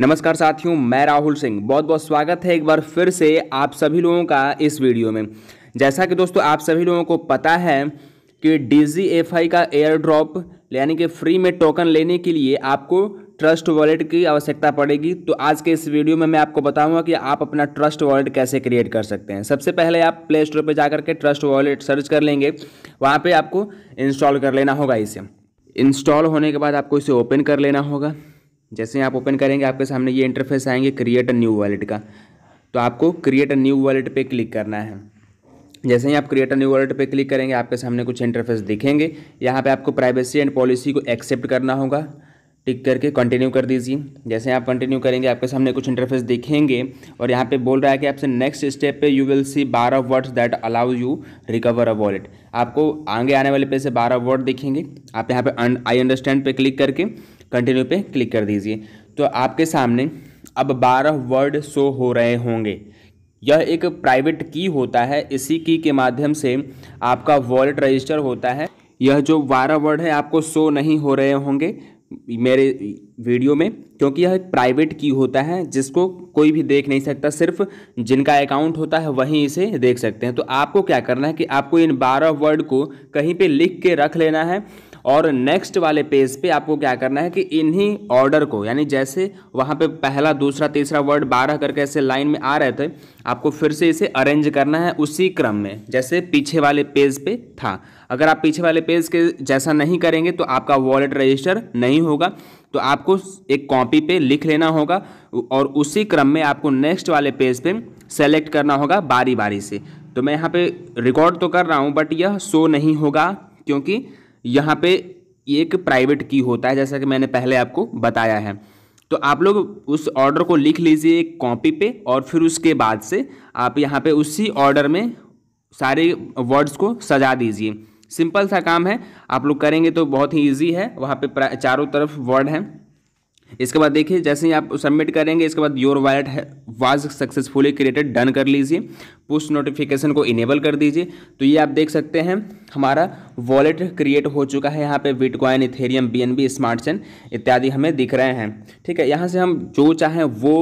नमस्कार साथियों मैं राहुल सिंह बहुत बहुत स्वागत है एक बार फिर से आप सभी लोगों का इस वीडियो में जैसा कि दोस्तों आप सभी लोगों को पता है कि डी का एयर ड्रॉप यानी कि फ्री में टोकन लेने के लिए आपको ट्रस्ट वॉलेट की आवश्यकता पड़ेगी तो आज के इस वीडियो में मैं आपको बताऊंगा कि आप अपना ट्रस्ट वॉलेट कैसे क्रिएट कर सकते हैं सबसे पहले आप प्ले स्टोर पर जाकर के ट्रस्ट वॉलेट सर्च कर लेंगे वहाँ पे आपको इंस्टॉल कर लेना होगा इसे इंस्टॉल होने के बाद आपको इसे ओपन कर लेना होगा जैसे आप ओपन करेंगे आपके सामने ये इंटरफेस आएंगे क्रिएट अ न्यू वॉलेट का तो आपको क्रिएट अ न्यू वॉलेट पे क्लिक करना है जैसे ही आप क्रिएट न्यू वॉलेट पे क्लिक करेंगे आपके सामने कुछ इंटरफेस दिखेंगे यहाँ पे आपको प्राइवेसी एंड पॉलिसी को एक्सेप्ट करना होगा टिक करके कंटिन्यू कर दीजिए जैसे आप कंटिन्यू करेंगे आपके सामने कुछ इंटरफेस दिखेंगे और यहाँ पे बोल रहा है कि आपसे नेक्स्ट स्टेप पे यू विल सी बारह words that allow you recover a wallet आपको आगे आने वाले पे से बारह वर्ड दिखेंगे आप यहाँ पे आई अंडरस्टैंड पे क्लिक करके कंटिन्यू पे क्लिक कर दीजिए तो आपके सामने अब बारह वर्ड शो हो रहे होंगे यह एक प्राइवेट की होता है इसी की के माध्यम से आपका वॉलेट रजिस्टर होता है यह जो बारह वर्ड है आपको शो नहीं हो रहे होंगे मेरे वीडियो में क्योंकि यह एक प्राइवेट की होता है जिसको कोई भी देख नहीं सकता सिर्फ जिनका अकाउंट होता है वहीं इसे देख सकते हैं तो आपको क्या करना है कि आपको इन बारह वर्ड को कहीं पे लिख के रख लेना है और नेक्स्ट वाले पेज पे आपको क्या करना है कि इन्हीं ऑर्डर को यानी जैसे वहाँ पे पहला दूसरा तीसरा वर्ड बारह करके ऐसे लाइन में आ रहे थे आपको फिर से इसे अरेंज करना है उसी क्रम में जैसे पीछे वाले पेज पे था अगर आप पीछे वाले पेज के जैसा नहीं करेंगे तो आपका वॉलेट रजिस्टर नहीं होगा तो आपको एक कॉपी पे लिख लेना होगा और उसी क्रम में आपको नेक्स्ट वाले पेज पे सेलेक्ट करना होगा बारी बारी से तो मैं यहाँ पे रिकॉर्ड तो कर रहा हूँ बट यह शो नहीं होगा क्योंकि यहाँ पे एक प्राइवेट की होता है जैसा कि मैंने पहले आपको बताया है तो आप लोग उस ऑर्डर को लिख लीजिए एक कॉपी पे और फिर उसके बाद से आप यहाँ पे उसी ऑर्डर में सारे वर्ड्स को सजा दीजिए सिंपल सा काम है आप लोग करेंगे तो बहुत ही ईजी है वहाँ पे चारों तरफ वर्ड हैं इसके बाद देखिए जैसे ही आप सबमिट करेंगे इसके बाद योर वॉलेट है वाज सक्सेसफुली क्रिएटेड डन कर लीजिए पुश नोटिफिकेशन को इनेबल कर दीजिए तो ये आप देख सकते हैं हमारा वॉलेट क्रिएट हो चुका है यहाँ पे Bitcoin Ethereum BNB smart chain इत्यादि हमें दिख रहे हैं ठीक है यहाँ से हम जो चाहें वो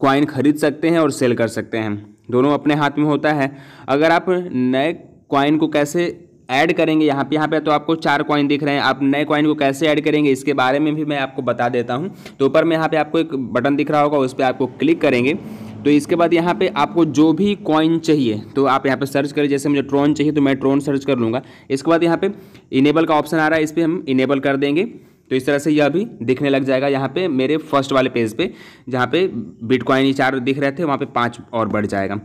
कॉइन खरीद सकते हैं और सेल कर सकते हैं दोनों अपने हाथ में होता है अगर आप नए कॉइन को कैसे ऐड करेंगे यहाँ पे यहाँ पे तो आपको चार कॉइन दिख रहे हैं आप नए कॉइन को कैसे ऐड करेंगे इसके बारे में भी मैं आपको बता देता हूँ तो ऊपर में यहाँ पे आपको एक बटन दिख रहा होगा उस पर आपको क्लिक करेंगे तो इसके बाद यहाँ पे आपको जो भी कॉइन चाहिए तो आप यहाँ पे सर्च करें जैसे मुझे ट्रोन चाहिए तो मैं ट्रोन सर्च कर लूँगा इसके बाद यहाँ पे इनेबल का ऑप्शन आ रहा है इस पर हम इनेबल कर देंगे तो इस तरह से यह अभी दिखने लग जाएगा यहाँ पे मेरे फर्स्ट वाले पेज पे जहाँ पे बिटकॉइन ये चार दिख रहे थे वहाँ पे पाँच और बढ़ जाएगा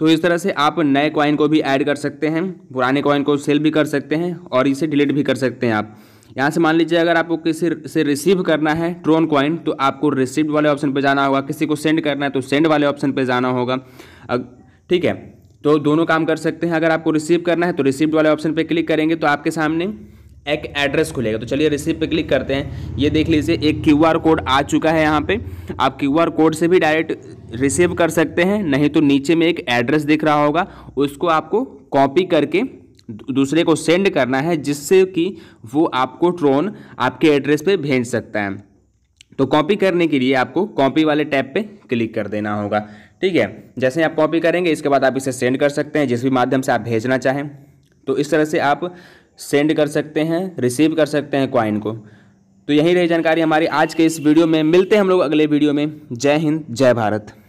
तो इस तरह से आप नए कॉइन को भी ऐड कर सकते हैं पुराने कॉइन को सेल भी कर सकते हैं और इसे डिलीट भी कर सकते हैं आप यहाँ से मान लीजिए अगर आपको किसी से रिसीव करना है ट्रोन कॉइन तो आपको रिसिप्ट वाले ऑप्शन पर जाना होगा किसी को सेंड करना है तो सेंड वाले ऑप्शन पर जाना होगा ठीक है तो दोनों काम कर सकते हैं अगर आपको रिसीव करना है तो रिसिप्ट वाले ऑप्शन पर क्लिक करेंगे तो आपके सामने एक एड्रेस खुलेगा तो चलिए रिसीप पे क्लिक करते हैं ये देख लीजिए एक क्यूआर कोड आ चुका है यहाँ पे आप क्यूआर कोड से भी डायरेक्ट रिसीव कर सकते हैं नहीं तो नीचे में एक एड्रेस दिख रहा होगा उसको आपको कॉपी करके दूसरे को सेंड करना है जिससे कि वो आपको ट्रोन आपके एड्रेस पर भेज सकता है तो कॉपी करने के लिए आपको कॉपी वाले टैब पे क्लिक कर देना होगा ठीक है जैसे आप कॉपी करेंगे इसके बाद आप इसे सेंड कर सकते हैं जिस भी माध्यम से आप भेजना चाहें तो इस तरह से आप सेंड कर सकते हैं रिसीव कर सकते हैं क्वाइन को तो यही रही जानकारी हमारी आज के इस वीडियो में मिलते हैं हम लोग अगले वीडियो में जय हिंद जय भारत